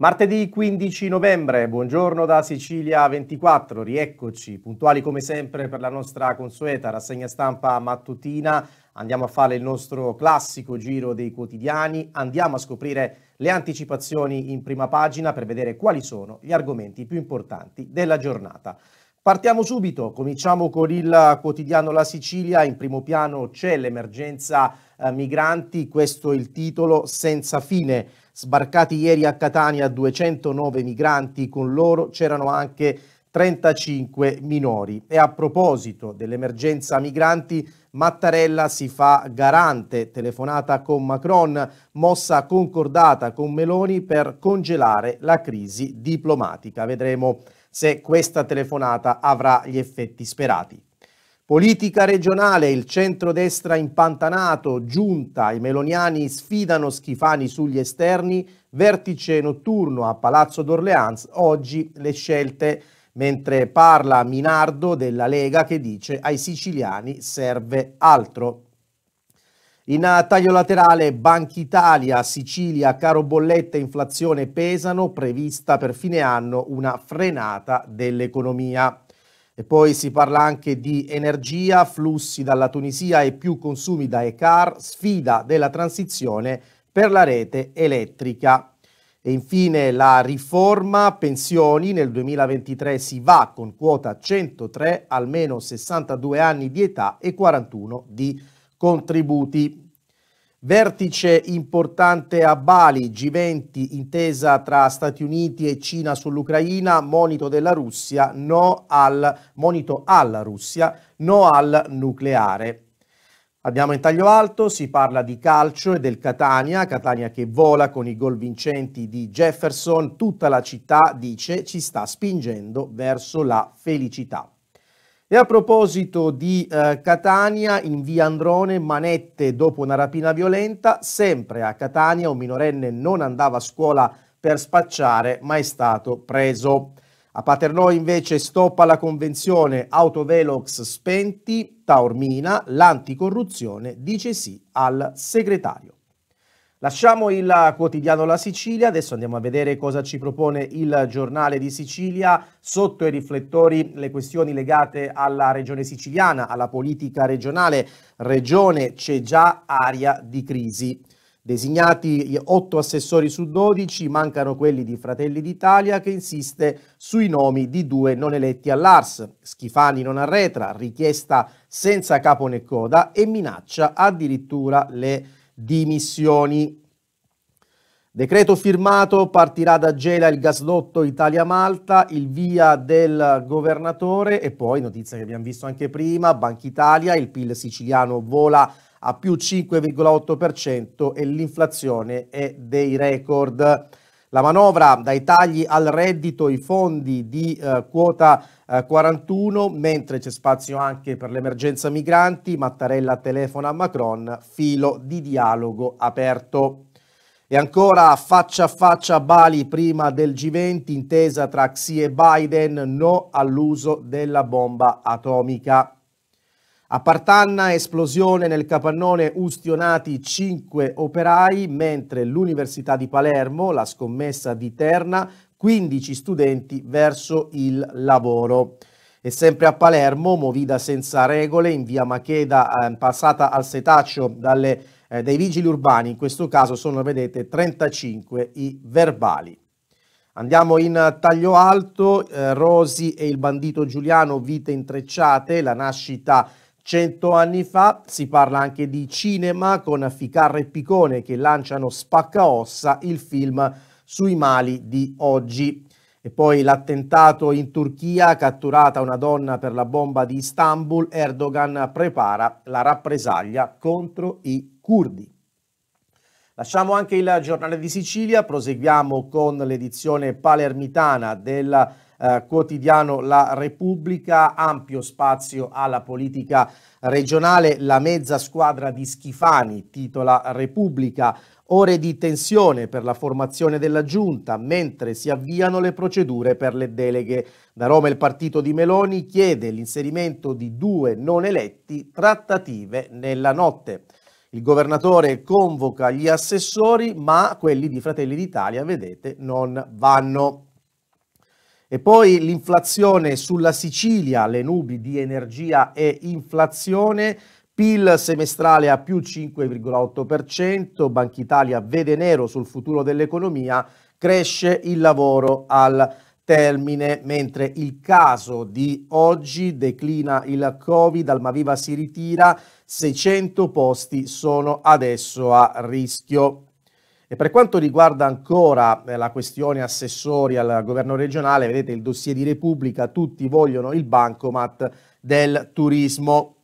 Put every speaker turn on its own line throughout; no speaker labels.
Martedì 15 novembre, buongiorno da Sicilia 24, rieccoci, puntuali come sempre per la nostra consueta rassegna stampa mattutina, andiamo a fare il nostro classico giro dei quotidiani, andiamo a scoprire le anticipazioni in prima pagina per vedere quali sono gli argomenti più importanti della giornata. Partiamo subito, cominciamo con il quotidiano La Sicilia, in primo piano c'è l'emergenza eh, migranti, questo è il titolo senza fine. Sbarcati ieri a Catania 209 migranti, con loro c'erano anche 35 minori. E a proposito dell'emergenza migranti, Mattarella si fa garante, telefonata con Macron, mossa concordata con Meloni per congelare la crisi diplomatica. Vedremo se questa telefonata avrà gli effetti sperati. Politica regionale, il centrodestra impantanato, giunta, i meloniani sfidano Schifani sugli esterni, vertice notturno a Palazzo d'Orleans, oggi le scelte, mentre parla Minardo della Lega che dice ai siciliani serve altro. In taglio laterale Banca Italia, Sicilia, caro bollette, inflazione pesano, prevista per fine anno una frenata dell'economia. E poi si parla anche di energia, flussi dalla Tunisia e più consumi da ECAR, sfida della transizione per la rete elettrica. E infine la riforma pensioni nel 2023 si va con quota 103, almeno 62 anni di età e 41 di età contributi. Vertice importante a Bali, G20, intesa tra Stati Uniti e Cina sull'Ucraina, monito della Russia, no al, monito alla Russia, no al nucleare. Abbiamo in taglio alto, si parla di calcio e del Catania, Catania che vola con i gol vincenti di Jefferson, tutta la città dice ci sta spingendo verso la felicità. E a proposito di eh, Catania, in via Androne, manette dopo una rapina violenta, sempre a Catania un minorenne non andava a scuola per spacciare, ma è stato preso. A Paternò invece stoppa la convenzione Autovelox spenti, Taormina, l'anticorruzione dice sì al segretario. Lasciamo il quotidiano La Sicilia, adesso andiamo a vedere cosa ci propone il giornale di Sicilia. Sotto i riflettori le questioni legate alla regione siciliana, alla politica regionale. Regione c'è già aria di crisi. Designati 8 assessori su 12, mancano quelli di Fratelli d'Italia che insiste sui nomi di due non eletti all'ARS. Schifani non arretra, richiesta senza capo né coda e minaccia addirittura le dimissioni. Decreto firmato, partirà da Gela il gasdotto Italia-Malta, il via del governatore e poi, notizia che abbiamo visto anche prima, Banca Italia, il PIL siciliano vola a più 5,8% e l'inflazione è dei record. La manovra dai tagli al reddito, i fondi di eh, quota eh, 41, mentre c'è spazio anche per l'emergenza migranti, Mattarella telefona a Macron, filo di dialogo aperto. E ancora faccia a faccia a Bali prima del G20, intesa tra Xi e Biden, no all'uso della bomba atomica. A Partanna esplosione nel capannone ustionati 5 operai, mentre l'Università di Palermo, la scommessa di Terna, 15 studenti verso il lavoro. E sempre a Palermo, movida senza regole in via Macheda, ehm, passata al setaccio dalle, eh, dai vigili urbani, in questo caso sono, vedete, 35 i verbali. Andiamo in taglio alto, eh, Rosi e il bandito Giuliano, vite intrecciate, la nascita Cento anni fa si parla anche di cinema con Ficarra e Piccone che lanciano Spaccaossa, il film sui mali di oggi. E poi l'attentato in Turchia, catturata una donna per la bomba di Istanbul, Erdogan prepara la rappresaglia contro i curdi. Lasciamo anche il giornale di Sicilia, proseguiamo con l'edizione palermitana del eh, quotidiano La Repubblica, ampio spazio alla politica regionale, la mezza squadra di Schifani, titola Repubblica, ore di tensione per la formazione della giunta, mentre si avviano le procedure per le deleghe. Da Roma il partito di Meloni chiede l'inserimento di due non eletti trattative nella notte. Il governatore convoca gli assessori, ma quelli di Fratelli d'Italia, vedete, non vanno. E poi l'inflazione sulla Sicilia, le nubi di energia e inflazione, PIL semestrale a più 5,8%, Banca Italia vede nero sul futuro dell'economia, cresce il lavoro al termine, mentre il caso di oggi declina il Covid, Almaviva si ritira, 600 posti sono adesso a rischio. E per quanto riguarda ancora eh, la questione assessori al governo regionale, vedete il dossier di Repubblica, tutti vogliono il bancomat del turismo.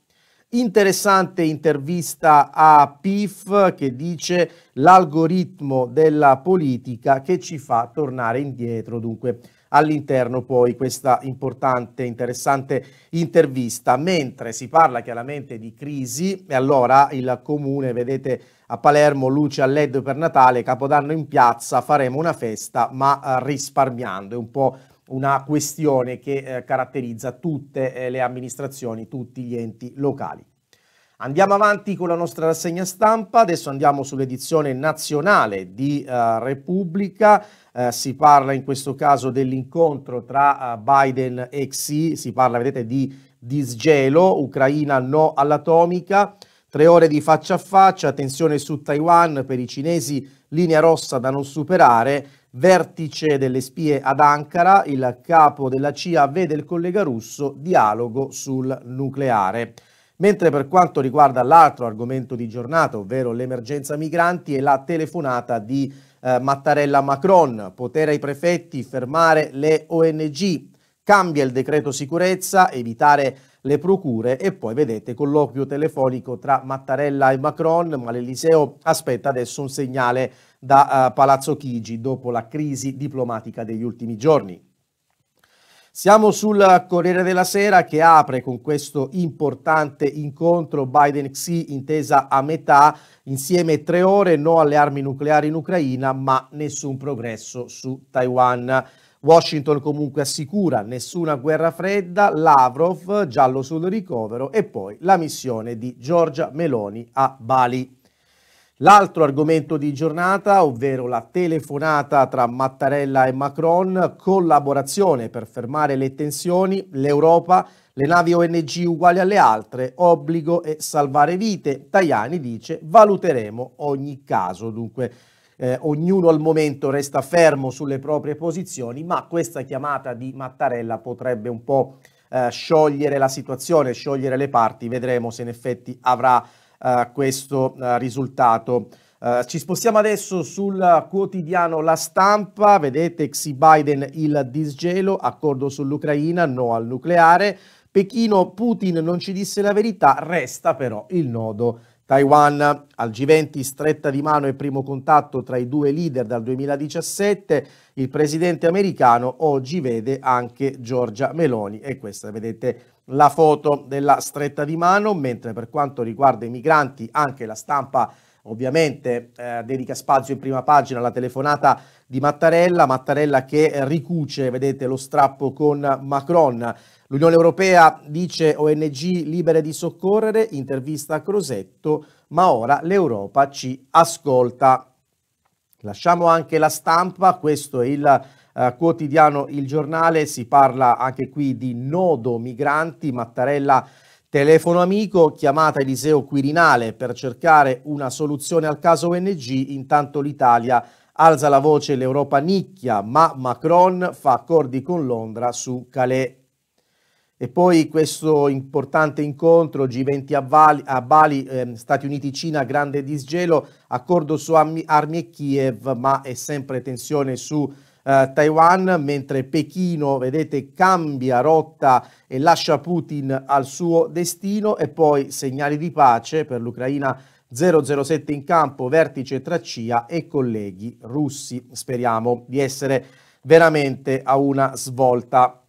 Interessante intervista a PIF che dice l'algoritmo della politica che ci fa tornare indietro. Dunque, all'interno poi questa importante, interessante intervista. Mentre si parla chiaramente di crisi, e allora il comune, vedete a Palermo, luce a LED per Natale, Capodanno in piazza, faremo una festa ma eh, risparmiando, è un po' una questione che eh, caratterizza tutte eh, le amministrazioni, tutti gli enti locali. Andiamo avanti con la nostra rassegna stampa, adesso andiamo sull'edizione nazionale di eh, Repubblica eh, si parla in questo caso dell'incontro tra eh, Biden e Xi, si parla vedete di disgelo, Ucraina no all'atomica, tre ore di faccia a faccia, tensione su Taiwan per i cinesi, linea rossa da non superare, vertice delle spie ad Ankara, il capo della CIA vede il collega russo, dialogo sul nucleare. Mentre per quanto riguarda l'altro argomento di giornata, ovvero l'emergenza migranti e la telefonata di eh, Mattarella-Macron, potere ai prefetti, fermare le ONG, cambia il decreto sicurezza, evitare le procure e poi vedete colloquio telefonico tra Mattarella e Macron, ma l'Eliseo aspetta adesso un segnale da uh, Palazzo Chigi dopo la crisi diplomatica degli ultimi giorni. Siamo sul Corriere della Sera che apre con questo importante incontro Biden-Xi intesa a metà, insieme tre ore, no alle armi nucleari in Ucraina, ma nessun progresso su Taiwan. Washington comunque assicura nessuna guerra fredda, Lavrov giallo sul ricovero e poi la missione di Giorgia Meloni a Bali. L'altro argomento di giornata, ovvero la telefonata tra Mattarella e Macron, collaborazione per fermare le tensioni, l'Europa, le navi ONG uguali alle altre, obbligo e salvare vite. Tajani dice valuteremo ogni caso, dunque eh, ognuno al momento resta fermo sulle proprie posizioni, ma questa chiamata di Mattarella potrebbe un po' eh, sciogliere la situazione, sciogliere le parti, vedremo se in effetti avrà uh, questo uh, risultato. Eh, ci spostiamo adesso sul quotidiano La Stampa, vedete Xi Biden il disgelo, accordo sull'Ucraina, no al nucleare, Pechino Putin non ci disse la verità, resta però il nodo Taiwan al G20 stretta di mano e primo contatto tra i due leader dal 2017, il presidente americano oggi vede anche Giorgia Meloni e questa vedete la foto della stretta di mano, mentre per quanto riguarda i migranti anche la stampa ovviamente eh, dedica spazio in prima pagina alla telefonata di Mattarella, Mattarella che ricuce, vedete lo strappo con Macron. L'Unione Europea dice ONG libere di soccorrere, intervista a Crosetto, ma ora l'Europa ci ascolta. Lasciamo anche la stampa, questo è il eh, quotidiano Il Giornale, si parla anche qui di nodo migranti, Mattarella telefono amico, chiamata Eliseo Quirinale per cercare una soluzione al caso ONG, intanto l'Italia alza la voce, l'Europa nicchia, ma Macron fa accordi con Londra su Calais. E poi questo importante incontro G20 a, Bali, a Bali eh, Stati Uniti-Cina, grande disgelo, accordo su armi, armi e Kiev, ma è sempre tensione su eh, Taiwan, mentre Pechino, vedete, cambia rotta e lascia Putin al suo destino e poi segnali di pace per l'Ucraina 007 in campo, vertice tra CIA e colleghi russi. Speriamo di essere veramente a una svolta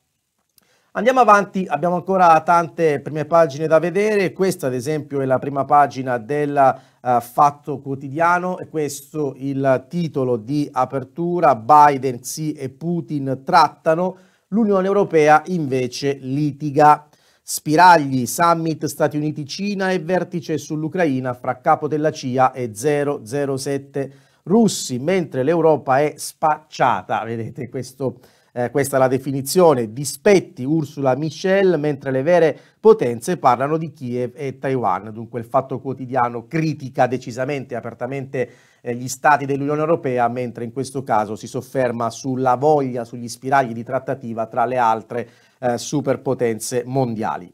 Andiamo avanti, abbiamo ancora tante prime pagine da vedere, questa ad esempio è la prima pagina del uh, eh, Fatto Quotidiano e questo il titolo di apertura, Biden, sì e Putin trattano, l'Unione Europea invece litiga. Spiragli, summit Stati Uniti-Cina e vertice sull'Ucraina fra capo della CIA e 007 russi, mentre l'Europa è spacciata, vedete questo eh, questa è la definizione, dispetti Ursula Michel, mentre le vere potenze parlano di Kiev e Taiwan. Dunque il fatto quotidiano critica decisamente, e apertamente eh, gli stati dell'Unione Europea, mentre in questo caso si sofferma sulla voglia, sugli spiragli di trattativa tra le altre eh, superpotenze mondiali.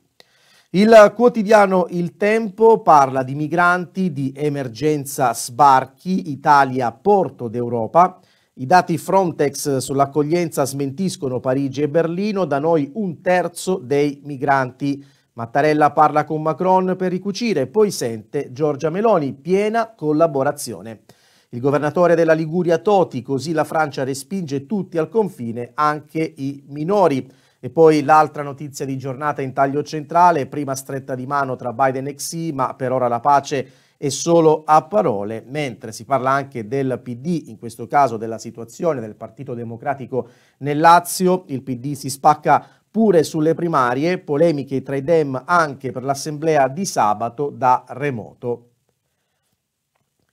Il quotidiano Il Tempo parla di migranti, di emergenza sbarchi, Italia porto d'Europa. I dati Frontex sull'accoglienza smentiscono Parigi e Berlino, da noi un terzo dei migranti. Mattarella parla con Macron per ricucire, poi sente Giorgia Meloni, piena collaborazione. Il governatore della Liguria Toti, così la Francia respinge tutti al confine, anche i minori. E poi l'altra notizia di giornata in taglio centrale, prima stretta di mano tra Biden e Xi, ma per ora la pace e solo a parole, mentre si parla anche del PD, in questo caso della situazione del Partito Democratico nel Lazio, il PD si spacca pure sulle primarie, polemiche tra i Dem anche per l'assemblea di sabato da remoto.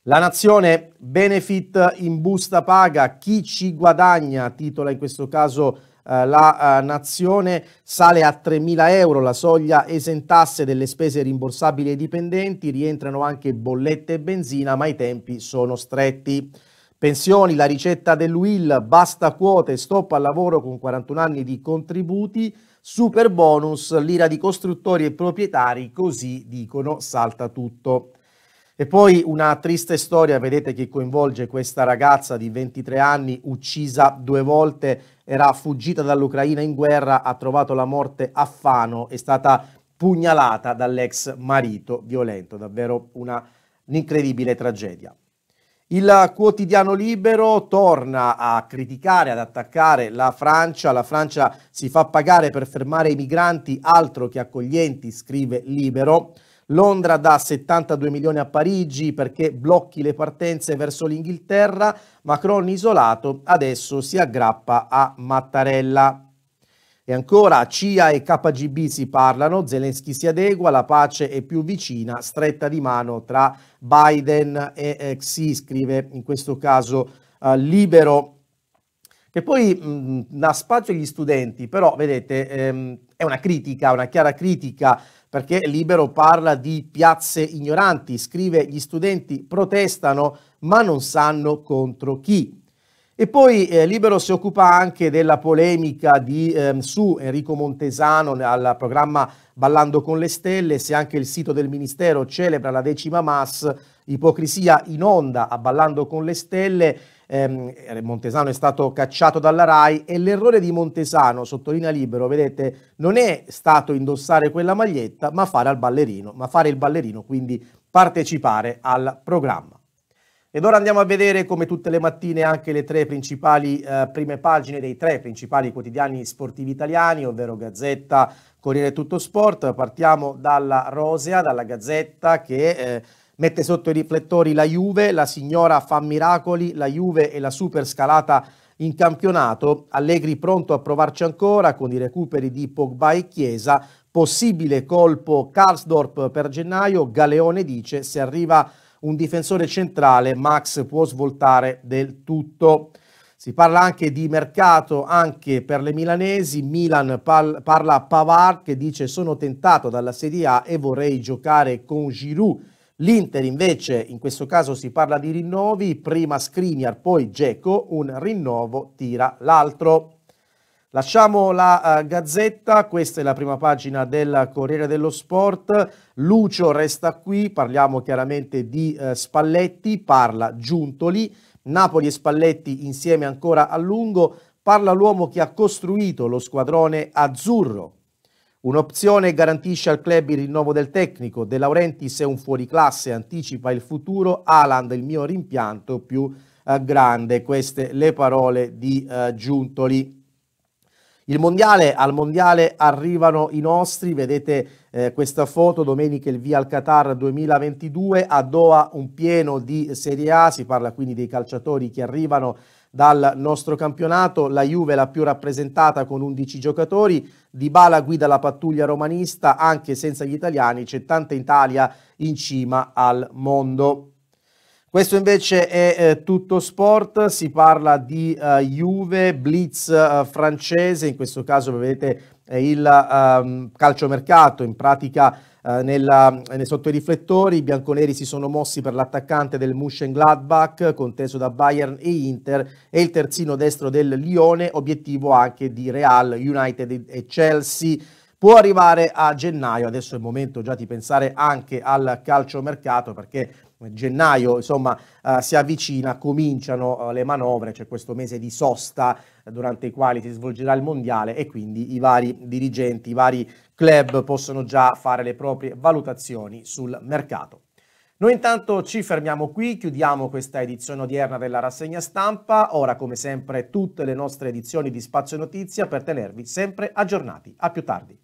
La nazione benefit in busta paga, chi ci guadagna, titola in questo caso eh, la eh, nazione sale a 3.000 euro la soglia esentasse delle spese rimborsabili ai dipendenti, rientrano anche bollette e benzina, ma i tempi sono stretti. Pensioni, la ricetta dell'UIL, basta quote, stop al lavoro con 41 anni di contributi, super bonus, l'ira di costruttori e proprietari, così dicono salta tutto. E poi una triste storia, vedete, che coinvolge questa ragazza di 23 anni, uccisa due volte, era fuggita dall'Ucraina in guerra, ha trovato la morte a Fano, è stata pugnalata dall'ex marito violento, davvero una, un'incredibile tragedia. Il quotidiano libero torna a criticare, ad attaccare la Francia. La Francia si fa pagare per fermare i migranti, altro che accoglienti, scrive libero. Londra dà 72 milioni a Parigi perché blocchi le partenze verso l'Inghilterra, Macron isolato adesso si aggrappa a Mattarella. E ancora CIA e KGB si parlano, Zelensky si adegua, la pace è più vicina, stretta di mano tra Biden e eh, Xi, scrive in questo caso eh, Libero E poi mh, mm, dà spazio agli studenti, però vedete, ehm, è una critica, una chiara critica, perché Libero parla di piazze ignoranti, scrive gli studenti protestano ma non sanno contro chi. E poi eh, Libero si occupa anche della polemica di, eh, su Enrico Montesano al programma Ballando con le Stelle, se anche il sito del Ministero celebra la decima mass, ipocrisia in onda a Ballando con le Stelle, ehm, eh, Montesano è stato cacciato dalla RAI e l'errore di Montesano, sottolinea Libero, vedete, non è stato indossare quella maglietta, ma fare, al ballerino, ma fare il ballerino, quindi partecipare al programma. Ed ora andiamo a vedere come tutte le mattine anche le tre principali eh, prime pagine dei tre principali quotidiani sportivi italiani, ovvero Gazzetta, Corriere Tutto Sport. Partiamo dalla Rosea, dalla Gazzetta che eh, mette sotto i riflettori la Juve, la signora fa miracoli, la Juve e la super scalata in campionato, Allegri pronto a provarci ancora con i recuperi di Pogba e Chiesa, possibile colpo Karlsdorp per gennaio, Galeone dice se arriva un difensore centrale Max può svoltare del tutto. Si parla anche di mercato anche per le milanesi, Milan pal- parla a Pavard che dice sono tentato dalla Serie A e vorrei giocare con Giroud L'Inter invece in questo caso si parla di rinnovi, prima Skriniar, poi Geco, un rinnovo tira l'altro. Lasciamo la uh, Gazzetta, questa è la prima pagina del Corriere dello Sport, Lucio resta qui, parliamo chiaramente di uh, Spalletti, parla Giuntoli, Napoli e Spalletti insieme ancora a lungo, parla l'uomo che ha costruito lo squadrone azzurro, Un'opzione garantisce al club il rinnovo del tecnico, De Laurentiis è un fuoriclasse, anticipa il futuro, Alan, il mio rimpianto più eh, grande. Queste le parole di eh, Giuntoli. Il mondiale, al mondiale arrivano i nostri, vedete eh, questa foto, domenica il via al Qatar 2022, a Doha un pieno di Serie A, si parla quindi dei calciatori che arrivano dal nostro campionato, la Juve è la più rappresentata con 11 giocatori, Dybala guida la pattuglia romanista anche senza gli italiani, c'è tanta Italia in cima al mondo. Questo invece è eh, tutto sport, si parla di eh, Juve, blitz eh, francese, in questo caso vedete eh, il ehm, calciomercato, in pratica eh, nella, eh, sotto i riflettori i bianconeri si sono mossi per l'attaccante del Mönchengladbach conteso da Bayern e Inter e il terzino destro del Lione, obiettivo anche di Real, United e Chelsea. Può arrivare a gennaio, adesso è il momento già di pensare anche al calciomercato perché gennaio insomma eh, si avvicina, cominciano eh, le manovre, c'è questo mese di sosta durante i quali si svolgerà il mondiale e quindi i vari dirigenti, i vari club possono già fare le proprie valutazioni sul mercato. Noi intanto ci fermiamo qui, chiudiamo questa edizione odierna della rassegna stampa, ora come sempre tutte le nostre edizioni di Spazio Notizia per tenervi sempre aggiornati. A più tardi.